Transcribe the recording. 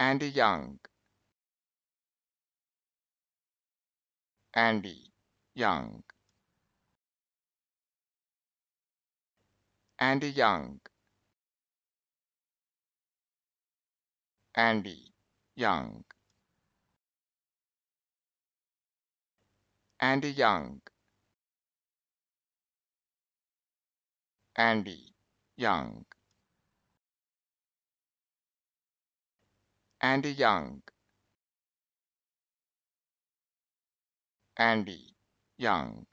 Andy Young Andy Young Andy Young Andy Young Andy Young Andy Young Andy Young. Andy Young.